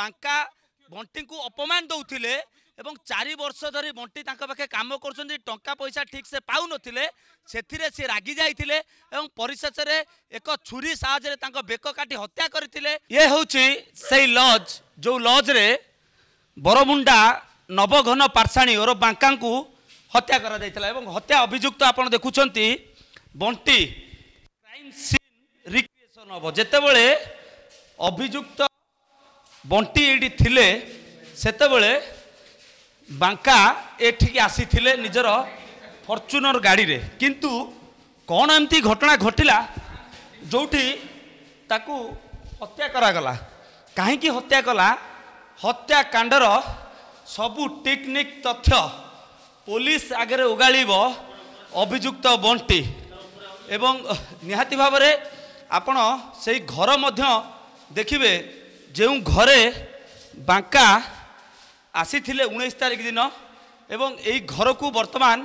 ବାଙ୍କା ବଣ୍ଟିଙ୍କୁ ଅପମାନ ଦେଉଥିଲେ ଏବଂ ଚାରି ବର୍ଷ ଧରି ବଣ୍ଟି ତାଙ୍କ ପାଖେ କାମ କରୁଛନ୍ତି ଟଙ୍କା ପଇସା ଠିକ୍ ସେ ପାଉନଥିଲେ ସେଥିରେ ସେ ରାଗି ଯାଇଥିଲେ ଏବଂ ପରିଶେଷରେ ଏକ ଛୁରୀ ସାହାଯ୍ୟରେ ତାଙ୍କ ବେକ କାଟି ହତ୍ୟା କରିଥିଲେ ଇଏ ହେଉଛି ସେଇ ଲଜ୍ ଯେଉଁ ଲଜ୍ରେ ବରମୁଣ୍ଡା ନବଘନ ପାର୍ଶାଣୀ ଓର ବାଙ୍କାଙ୍କୁ ହତ୍ୟା କରାଯାଇଥିଲା ଏବଂ ହତ୍ୟା ଅଭିଯୁକ୍ତ ଆପଣ ଦେଖୁଛନ୍ତି ବଣ୍ଟି କ୍ରାଇମ୍ ସିନ୍ ଯେତେବେଳେ ଅଭିଯୁକ୍ତ ବଣ୍ଟି ଏଇଠି ଥିଲେ ସେତେବେଳେ ବାଙ୍କା ଏଠିକି ଆସିଥିଲେ ନିଜର ଫର୍ଚୁନର ଗାଡ଼ିରେ କିନ୍ତୁ କ'ଣ ଏମିତି ଘଟଣା ଘଟିଲା ଯେଉଁଠି ତାକୁ ହତ୍ୟା କରାଗଲା କାହିଁକି ହତ୍ୟା କଲା ହତ୍ୟାକାଣ୍ଡର ସବୁ ଟିକ୍ନିକ୍ ତଥ୍ୟ ପୋଲିସ ଆଗରେ ଓଗାଳିବ ଅଭିଯୁକ୍ତ ବଣ୍ଟି ଏବଂ ନିହାତି ଭାବରେ ଆପଣ ସେଇ ଘର ମଧ୍ୟ ଦେଖିବେ যে ঘরে বাঙ্কা আসিলে উনিশ তারিখ দিন এবং এই ঘরকু বর্তমান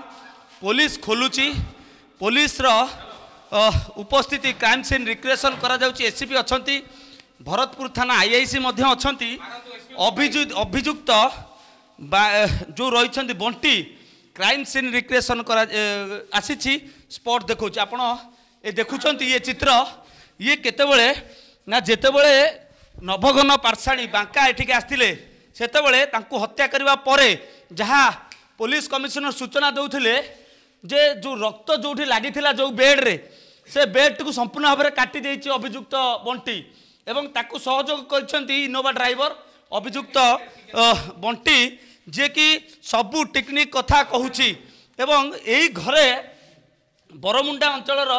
পুলিশ খোলুচি পুলিশর উপস্থিতি ক্রাইম সিন রিক্রিয়েসন করা যাচ্ছে এসিপি অনেক ভরতপুর থানা আইআইসি মধ্যে অনেক অভিযুক্ত অভিযুক্ত যে রয়েছেন বন্টি ক্রাইম সিন রিক্রিয়েসন করা আসিছি স্পট দেখুছি আপনার এ দেখুছেন ইয়ে চিত্র ইয়ে কতবে না যেতবে ନବଘନ ପାର୍ଶାଣୀ ବାଙ୍କା ଏଠିକି ଆସିଥିଲେ ସେତେବେଳେ ତାଙ୍କୁ ହତ୍ୟା କରିବା ପରେ ଯାହା ପୋଲିସ କମିଶନର ସୂଚନା ଦେଉଥିଲେ ଯେ ଯେଉଁ ରକ୍ତ ଯେଉଁଠି ଲାଗିଥିଲା ଯେଉଁ ବେଡ଼୍ରେ ସେ ବେଡ଼୍ଟିକୁ ସମ୍ପୂର୍ଣ୍ଣ ଭାବରେ କାଟିଦେଇଛି ଅଭିଯୁକ୍ତ ବଣ୍ଟି ଏବଂ ତାକୁ ସହଯୋଗ କରିଛନ୍ତି ଇନୋଭା ଡ୍ରାଇଭର ଅଭିଯୁକ୍ତ ବଣ୍ଟି ଯିଏକି ସବୁ ଟିକନିକ କଥା କହୁଛି ଏବଂ ଏଇ ଘରେ ବରମୁଣ୍ଡା ଅଞ୍ଚଳର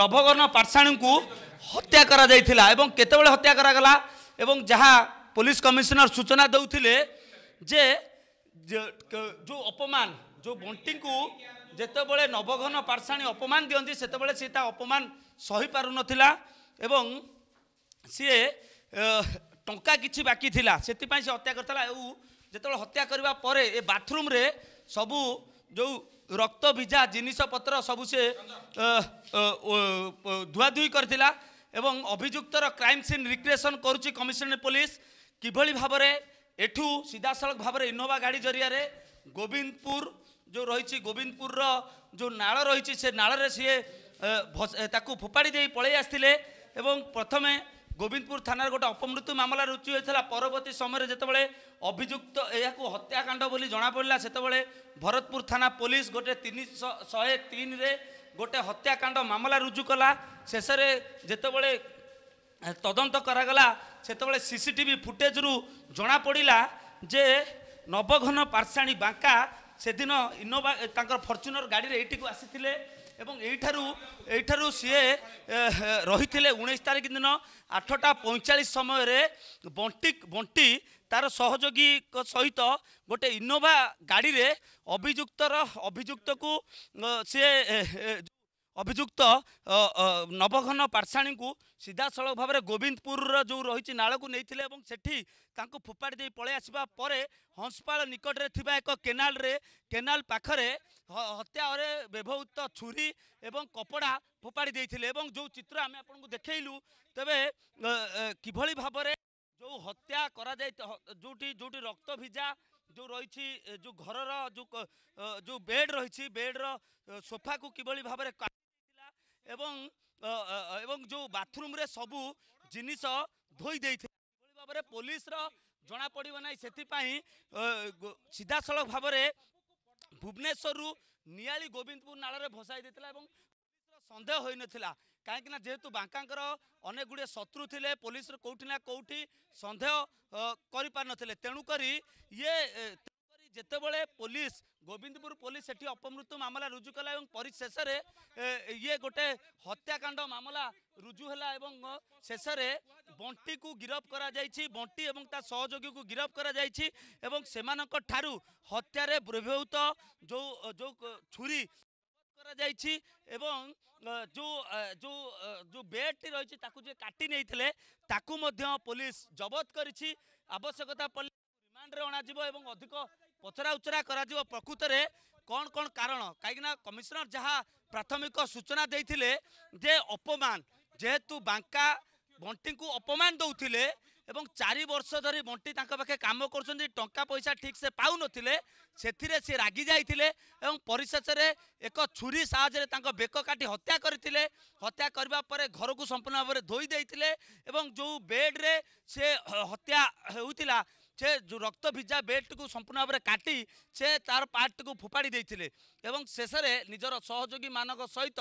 ନବଗର୍ଣ୍ଣ ପାର୍ଶାଣୀଙ୍କୁ ହତ୍ୟା କରାଯାଇଥିଲା ଏବଂ କେତେବେଳେ ହତ୍ୟା କରାଗଲା ଏବଂ ଯାହା ପୋଲିସ କମିଶନର ସୂଚନା ଦେଉଥିଲେ ଯେ ଯେଉଁ ଅପମାନ ଯେଉଁ ବଣ୍ଟିଙ୍କୁ ଯେତେବେଳେ ନବଘନ ପାର୍ଶାଣୀ ଅପମାନ ଦିଅନ୍ତି ସେତେବେଳେ ସିଏ ତା ଅପମାନ ସହିପାରୁନଥିଲା ଏବଂ ସିଏ ଟଙ୍କା କିଛି ବାକି ଥିଲା ସେଥିପାଇଁ ସେ ହତ୍ୟା କରିଥିଲା ଆଉ ଯେତେବେଳେ ହତ୍ୟା କରିବା ପରେ ଏ ବାଥରୁମ୍ରେ ସବୁ ଯେଉଁ রক্ত ভিজা জিনিসপত্র সবু সে ধুয়াধুই করেছিল এবং অভিযুক্তর ক্রাইম সিন রিক্রিয়েসন করছে কমিশনার পুলিশ কিভাবে ভাবে এঠু সিধাসল ভাবে ইনোভা গাড়ি জরিয়ারে গোবিন্দপুর যে রয়েছে গোবিন্দপুর যে নাল রয়েছে সে নাড়ে সি তাকে ফোপাড়ি দিয়ে পলাই আসলে এবং প্রথমে ଗୋବିନ୍ଦପୁର ଥାନାରେ ଗୋଟେ ଅପମୃତ୍ୟୁ ମାମଲା ରୁଜୁ ହୋଇଥିଲା ପରବର୍ତ୍ତୀ ସମୟରେ ଯେତେବେଳେ ଅଭିଯୁକ୍ତ ଏହାକୁ ହତ୍ୟାକାଣ୍ଡ ବୋଲି ଜଣାପଡ଼ିଲା ସେତେବେଳେ ଭରତପୁର ଥାନା ପୋଲିସ ଗୋଟେ ତିନି ଶହେ ତିନିରେ ଗୋଟେ ହତ୍ୟାକାଣ୍ଡ ମାମଲା ରୁଜୁ କଲା ଶେଷରେ ଯେତେବେଳେ ତଦନ୍ତ କରାଗଲା ସେତେବେଳେ ସି ସି ଟିଭି ଫୁଟେଜରୁ ଜଣାପଡ଼ିଲା ଯେ ନବଘନ ପାର୍ଶାଣୀ ବାଙ୍କା ସେଦିନ ଇନୋଭା ତାଙ୍କର ଫର୍ଚ୍ୟୁନର ଗାଡ଼ିରେ ଏଇଠିକୁ ଆସିଥିଲେ ଏବଂ ଏଇଠାରୁ ଏଇଠାରୁ ସିଏ ରହିଥିଲେ ଉଣେଇଶ ତାରିଖ ଦିନ ଆଠଟା ପଇଁଚାଳିଶ ସମୟରେ ବଣ୍ଟି ବଣ୍ଟି ତାର ସହଯୋଗୀଙ୍କ ସହିତ ଗୋଟେ ଇନୋଭା ଗାଡ଼ିରେ ଅଭିଯୁକ୍ତର ଅଭିଯୁକ୍ତକୁ ସିଏ ଅଭିଯୁକ୍ତ ନବଘନ ପାଠଶାଣୀଙ୍କୁ ସିଧାସଳଖ ଭାବରେ ଗୋବିନ୍ଦପୁରର ଯେଉଁ ରହିଛି ନାଳକୁ ନେଇଥିଲେ ଏବଂ ସେଠି ତାଙ୍କୁ ଫୋପାଡ଼ି ଦେଇ ପଳାଇ ଆସିବା ପରେ ହଂସପାଳ ନିକଟରେ ଥିବା ଏକ କେନାଲରେ କେନାଲ ପାଖରେ ହତ୍ୟାରେ ବ୍ୟବହୃତ ଛୁରୀ ଏବଂ କପଡ଼ା ଫୋପାଡ଼ି ଦେଇଥିଲେ ଏବଂ ଯେଉଁ ଚିତ୍ର ଆମେ ଆପଣଙ୍କୁ ଦେଖାଇଲୁ ତେବେ କିଭଳି ଭାବରେ ଯେଉଁ ହତ୍ୟା କରାଯାଇ ଯେଉଁଠି ଯେଉଁଠି ରକ୍ତ ଭିଜା ଯେଉଁ ରହିଛି ଯେଉଁ ଘରର ଯେଉଁ ଯେଉଁ ବେଡ଼୍ ରହିଛି ବେଡ଼୍ର ସୋଫାକୁ କିଭଳି ଭାବରେ ଏବଂ ଏବଂ ଯେଉଁ ବାଥରୁମ୍ରେ ସବୁ ଜିନିଷ ଧୋଇ ଦେଇଥିଲେ କିଭଳି ଭାବରେ ପୋଲିସର ଜଣାପଡ଼ିବ ନାହିଁ ସେଥିପାଇଁ ସିଧାସଳଖ ଭାବରେ ଭୁବନେଶ୍ୱରରୁ ନିଆଳି ଗୋବିନ୍ଦପୁର ନାଳରେ ଭସାଇ ଦେଇଥିଲା ଏବଂ ସନ୍ଦେହ ହୋଇନଥିଲା କାହିଁକି ନା ଯେହେତୁ ବାଙ୍କାଙ୍କର ଅନେକ ଗୁଡ଼ିଏ ଶତ୍ରୁ ଥିଲେ ପୋଲିସର କେଉଁଠି ନା କେଉଁଠି ସନ୍ଦେହ କରିପାରିନଥିଲେ ତେଣୁକରି ଇଏ ଯେତେବେଳେ ପୋଲିସ ଗୋବିନ୍ଦପୁର ପୋଲିସ ସେଠି ଅପମୃତ୍ୟୁ ମାମଲା ରୁଜୁ କଲା ଏବଂ ପରିଶେଷରେ ଇଏ ଗୋଟେ ହତ୍ୟାକାଣ୍ଡ ମାମଲା ରୁଜୁ ହେଲା ଏବଂ ଶେଷରେ ବଣ୍ଟିକୁ ଗିରଫ କରାଯାଇଛି ବଣ୍ଟି ଏବଂ ତା ସହଯୋଗୀକୁ ଗିରଫ କରାଯାଇଛି ଏବଂ ସେମାନଙ୍କ ଠାରୁ ହତ୍ୟାରେ ବ୍ୟବହୃତ ଯେଉଁ ଯେଉଁ ଛୁରୀ କରାଯାଇଛି ଏବଂ ଯେଉଁ ଯେଉଁ ଯେଉଁ ବେଡ଼ଟି ରହିଛି ତାକୁ ଯିଏ କାଟି ନେଇଥିଲେ ତାକୁ ମଧ୍ୟ ପୋଲିସ ଜବତ କରିଛି ଆବଶ୍ୟକତା ପଡ଼ିଲେ ରିମାଣ୍ଡରେ ଅଣାଯିବ ଏବଂ ଅଧିକ ପଚରା ଉଚରା କରାଯିବ ପ୍ରକୃତରେ କ'ଣ କ'ଣ କାରଣ କାହିଁକିନା କମିଶନର ଯାହା ପ୍ରାଥମିକ ସୂଚନା ଦେଇଥିଲେ ଯେ ଅପମାନ ଯେହେତୁ ବାଙ୍କା ବଣ୍ଟିଙ୍କୁ ଅପମାନ ଦେଉଥିଲେ ଏବଂ ଚାରି ବର୍ଷ ଧରି ବଣ୍ଟି ତାଙ୍କ ପାଖେ କାମ କରୁଛନ୍ତି ଟଙ୍କା ପଇସା ଠିକ୍ ସେ ପାଉନଥିଲେ ସେଥିରେ ସେ ରାଗି ଯାଇଥିଲେ ଏବଂ ପରିଶେଷରେ ଏକ ଛୁରୀ ସାହାଯ୍ୟରେ ତାଙ୍କ ବେକ କାଟି ହତ୍ୟା କରିଥିଲେ ହତ୍ୟା କରିବା ପରେ ଘରକୁ ସମ୍ପୂର୍ଣ୍ଣ ଭାବରେ ଧୋଇ ଦେଇଥିଲେ ଏବଂ ଯେଉଁ ବେଡ଼୍ରେ ସେ ହତ୍ୟା ହେଉଥିଲା ସେ ଯେଉଁ ରକ୍ତ ଭିଜା ବେଲ୍ଟକୁ ସମ୍ପୂର୍ଣ୍ଣ ଭାବରେ କାଟି ସେ ତାର ପାର୍ଟଟିକୁ ଫୋପାଡ଼ି ଦେଇଥିଲେ ଏବଂ ଶେଷରେ ନିଜର ସହଯୋଗୀମାନଙ୍କ ସହିତ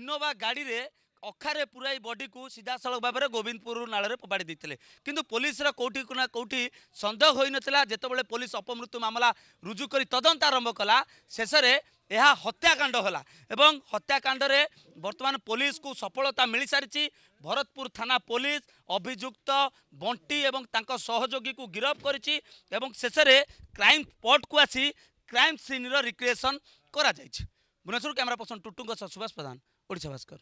ଇନୋଭା ଗାଡ଼ିରେ ଅଖାରେ ପୁରାଇ ବଡିକୁ ସିଧାସଳଖ ଭାବରେ ଗୋବିନ୍ଦପୁର ନାଳରେ ଫୋପାଡ଼ି ଦେଇଥିଲେ କିନ୍ତୁ ପୋଲିସର କେଉଁଠି ନା କେଉଁଠି ସନ୍ଦେହ ହୋଇନଥିଲା ଯେତେବେଳେ ପୋଲିସ ଅପମୃତ୍ୟୁ ମାମଲା ରୁଜୁ କରି ତଦନ୍ତ ଆରମ୍ଭ କଲା ଶେଷରେ ଏହା ହତ୍ୟାକାଣ୍ଡ ହେଲା ଏବଂ ହତ୍ୟାକାଣ୍ଡରେ ବର୍ତ୍ତମାନ ପୋଲିସକୁ ସଫଳତା ମିଳିସାରିଛି ଭରତପୁର ଥାନା ପୋଲିସ ଅଭିଯୁକ୍ତ ବଣ୍ଟି ଏବଂ ତାଙ୍କ ସହଯୋଗୀକୁ ଗିରଫ କରିଛି ଏବଂ ଶେଷରେ କ୍ରାଇମ୍ ସ୍ପଟ୍କୁ ଆସି କ୍ରାଇମ୍ ସିନ୍ର ରିକ୍ରିଏସନ୍ କରାଯାଇଛି ଭୁବନେଶ୍ୱର କ୍ୟାମେରା ପର୍ସନ୍ ଟୁଟୁଙ୍କ ସହ ସୁଭାଷ ପ୍ରଧାନ ଓଡ଼ିଶା ଭାସ୍କର